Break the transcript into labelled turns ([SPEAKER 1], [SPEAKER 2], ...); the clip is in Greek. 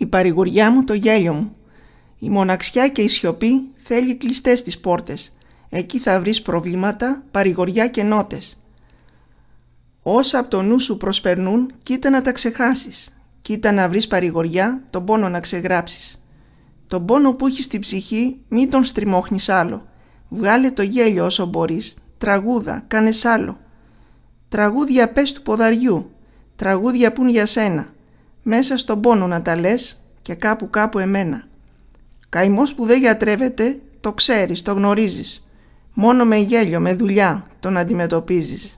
[SPEAKER 1] η παρηγοριά μου το γέλιο μου. Η μοναξιά και η σιωπή θέλει κλειστές τις πόρτες. Εκεί θα βρεις προβλήματα, παρηγοριά και νότες. Όσα από το νου σου προσπερνούν, κοίτα να τα ξεχάσεις. Κοίτα να βρεις παρηγοριά, τον πόνο να ξεγράψεις. Τον πόνο που έχεις στην ψυχή, μην τον στριμώχνεις άλλο. Βγάλε το γέλιο όσο μπορείς. Τραγούδα, κάνε άλλο. Τραγούδια πες του ποδαριού. Τραγούδια πουν για σένα μέσα στον πόνο να τα λες και κάπου κάπου εμένα. Καημός που δεν γιατρεύεται, το ξέρεις, το γνωρίζεις. Μόνο με γέλιο, με δουλειά τον αντιμετωπίζεις.